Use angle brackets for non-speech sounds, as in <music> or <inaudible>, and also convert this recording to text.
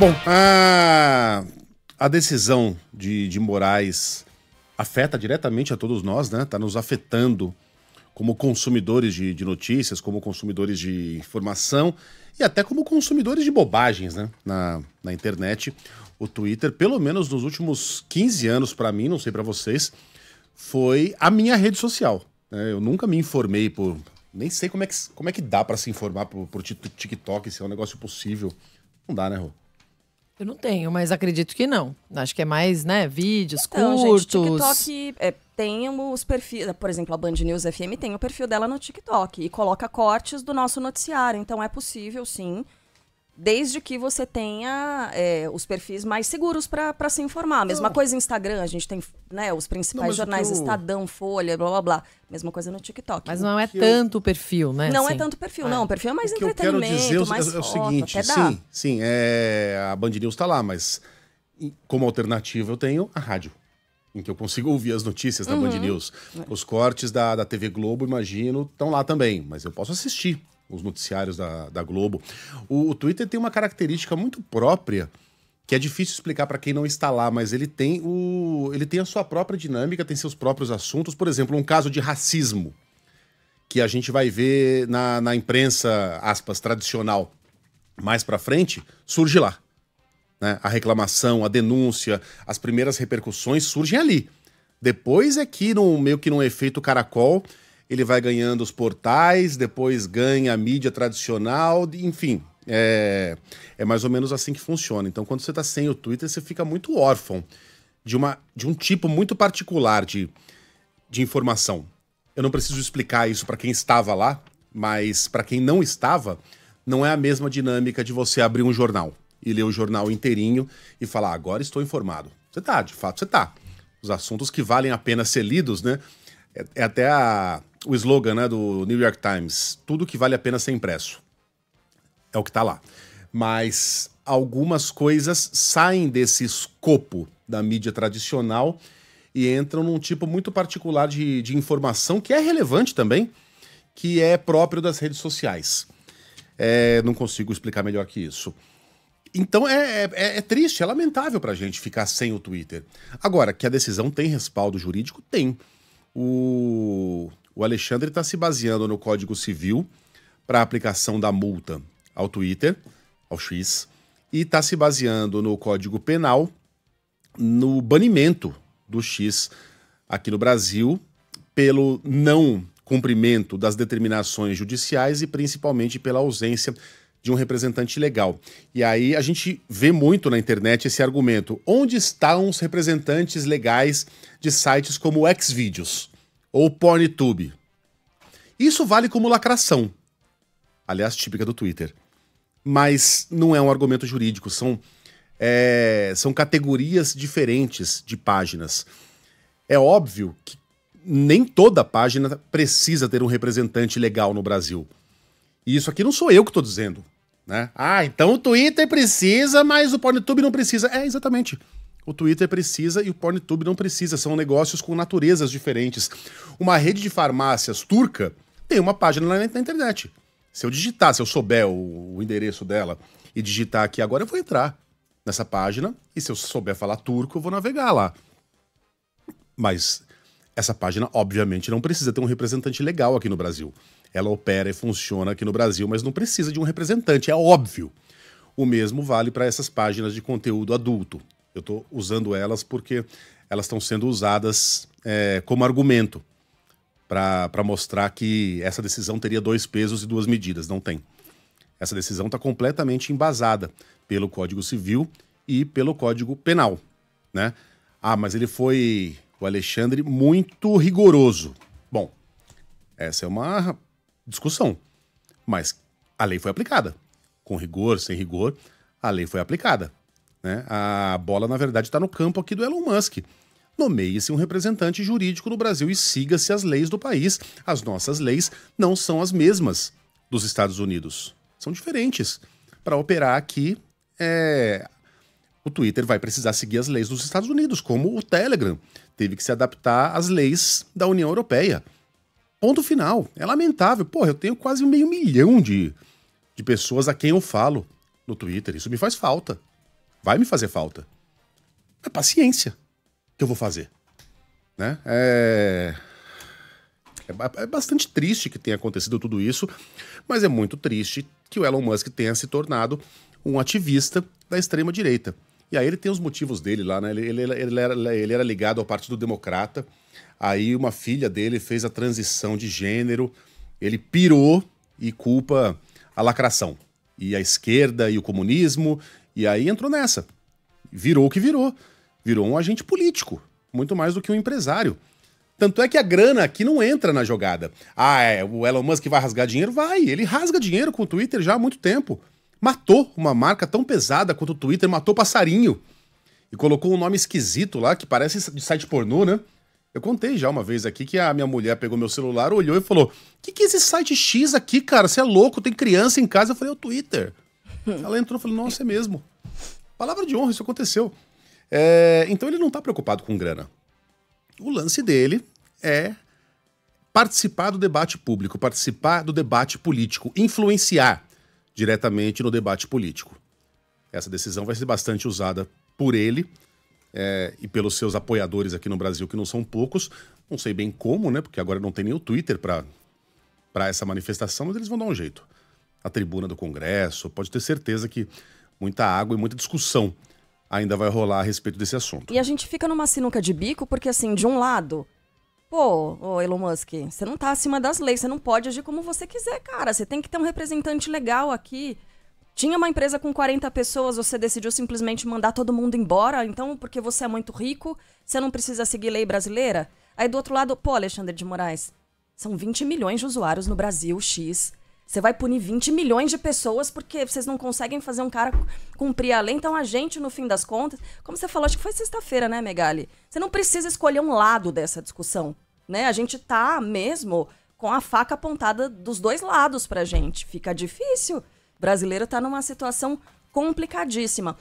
Bom, a, ah, a decisão de, de Moraes afeta diretamente a todos nós, né? Está nos afetando como consumidores de, de, notícias, como consumidores de informação e até como consumidores de bobagens, né? Na, na internet. O Twitter, pelo menos nos últimos 15 anos, para mim, não sei para vocês, foi a minha rede social. Né? Eu nunca me informei por. Nem sei como é que, como é que dá para se informar por, por TikTok, se é um negócio possível. Não dá, né, Rô? Eu não tenho, mas acredito que não. Acho que é mais, né, vídeos então, curtos. Gente, TikTok é, tem os perfis, por exemplo, a Band News FM tem o perfil dela no TikTok e coloca cortes do nosso noticiário. Então é possível, sim, desde que você tenha é, os perfis mais seguros para se informar. Mesma não. coisa no Instagram, a gente tem né, os principais não, jornais, eu... Estadão, Folha, blá blá blá. Mesma coisa no TikTok. Mas né? não é tanto o perfil, né? Não é assim. é tanto o perfil, é. não. O perfil é mais o que entretenimento, eu quero dizer, é mais é, é o foto, seguinte, sim, sim, é, a Band News está lá, mas como alternativa eu tenho a rádio em que eu consigo ouvir as notícias da uhum. Band News. É. Os cortes da, da TV Globo, imagino, estão lá também, mas eu posso assistir os noticiários da, da Globo. O, o Twitter tem uma característica muito própria que é difícil explicar para quem não está lá, mas ele tem o ele tem a sua própria dinâmica, tem seus próprios assuntos. Por exemplo, um caso de racismo que a gente vai ver na, na imprensa aspas tradicional mais para frente surge lá, né? A reclamação, a denúncia, as primeiras repercussões surgem ali. Depois é que no meio que num efeito caracol ele vai ganhando os portais, depois ganha a mídia tradicional, enfim. É, é mais ou menos assim que funciona. Então, quando você está sem o Twitter, você fica muito órfão de, uma, de um tipo muito particular de, de informação. Eu não preciso explicar isso para quem estava lá, mas para quem não estava, não é a mesma dinâmica de você abrir um jornal e ler o jornal inteirinho e falar, agora estou informado. Você tá, de fato, você tá. Os assuntos que valem a pena ser lidos, né? É, é até a, o slogan né, do New York Times: tudo que vale a pena ser impresso. É o que está lá. Mas algumas coisas saem desse escopo da mídia tradicional e entram num tipo muito particular de, de informação que é relevante também, que é próprio das redes sociais. É, não consigo explicar melhor que isso. Então é, é, é, é triste, é lamentável para a gente ficar sem o Twitter. Agora, que a decisão tem respaldo jurídico, tem. O, o Alexandre está se baseando no Código Civil para aplicação da multa ao Twitter, ao X, e está se baseando no Código Penal no banimento do X aqui no Brasil pelo não cumprimento das determinações judiciais e principalmente pela ausência de um representante legal. E aí a gente vê muito na internet esse argumento: onde estão os representantes legais de sites como Xvideos? ou PornTube. Isso vale como lacração. Aliás, típica do Twitter. Mas não é um argumento jurídico, são, é, são categorias diferentes de páginas. É óbvio que nem toda página precisa ter um representante legal no Brasil. E isso aqui não sou eu que estou dizendo. Né? Ah, então o Twitter precisa, mas o PornTube não precisa. É, exatamente. O Twitter precisa e o PornTube não precisa, são negócios com naturezas diferentes. Uma rede de farmácias turca tem uma página na, na internet. Se eu digitar, se eu souber o, o endereço dela e digitar aqui agora, eu vou entrar nessa página e se eu souber falar turco, eu vou navegar lá. Mas essa página, obviamente, não precisa ter um representante legal aqui no Brasil. Ela opera e funciona aqui no Brasil, mas não precisa de um representante, é óbvio. O mesmo vale para essas páginas de conteúdo adulto. Eu estou usando elas porque elas estão sendo usadas é, como argumento para mostrar que essa decisão teria dois pesos e duas medidas. Não tem. Essa decisão está completamente embasada pelo Código Civil e pelo Código Penal. Né? Ah, mas ele foi, o Alexandre, muito rigoroso. Bom, essa é uma discussão. Mas a lei foi aplicada. Com rigor, sem rigor, a lei foi aplicada. Né? A bola, na verdade, está no campo aqui do Elon Musk. Nomeie-se um representante jurídico no Brasil e siga-se as leis do país. As nossas leis não são as mesmas dos Estados Unidos. São diferentes. Para operar aqui, é... o Twitter vai precisar seguir as leis dos Estados Unidos, como o Telegram teve que se adaptar às leis da União Europeia. Ponto final. É lamentável. Porra, eu tenho quase meio milhão de, de pessoas a quem eu falo no Twitter. Isso me faz falta vai me fazer falta. É paciência que eu vou fazer. Né? É... É, é bastante triste que tenha acontecido tudo isso, mas é muito triste que o Elon Musk tenha se tornado um ativista da extrema-direita. E aí ele tem os motivos dele lá, né? Ele, ele, ele, era, ele era ligado ao Partido Democrata, aí uma filha dele fez a transição de gênero, ele pirou e culpa a lacração. E a esquerda e o comunismo e aí entrou nessa. Virou o que virou. Virou um agente político, muito mais do que um empresário. Tanto é que a grana aqui não entra na jogada. Ah, é, o Elon Musk vai rasgar dinheiro? Vai, ele rasga dinheiro com o Twitter já há muito tempo. Matou uma marca tão pesada quanto o Twitter, matou passarinho. E colocou um nome esquisito lá, que parece de site pornô, né? Eu contei já uma vez aqui que a minha mulher pegou meu celular, olhou e falou: Que que é esse site X aqui, cara? Você é louco, tem criança em casa. Eu falei: É o Twitter. <laughs> Ela entrou e falou: Nossa, é mesmo. Palavra de honra, isso aconteceu. É, então ele não está preocupado com grana. O lance dele é participar do debate público, participar do debate político, influenciar diretamente no debate político. Essa decisão vai ser bastante usada por ele é, e pelos seus apoiadores aqui no Brasil, que não são poucos. Não sei bem como, né? Porque agora não tem nem o Twitter para essa manifestação, mas eles vão dar um jeito. A tribuna do Congresso, pode ter certeza que muita água e muita discussão ainda vai rolar a respeito desse assunto. E a gente fica numa sinuca de bico, porque assim, de um lado, pô, ô Elon Musk, você não tá acima das leis, você não pode agir como você quiser, cara. Você tem que ter um representante legal aqui. Tinha uma empresa com 40 pessoas, você decidiu simplesmente mandar todo mundo embora, então porque você é muito rico, você não precisa seguir lei brasileira? Aí do outro lado, pô, Alexandre de Moraes, são 20 milhões de usuários no Brasil, X. Você vai punir 20 milhões de pessoas porque vocês não conseguem fazer um cara cumprir a lei. Então a gente, no fim das contas, como você falou, acho que foi sexta-feira, né, Megali? Você não precisa escolher um lado dessa discussão, né? A gente tá mesmo com a faca apontada dos dois lados pra gente. Fica difícil. O brasileiro tá numa situação complicadíssima.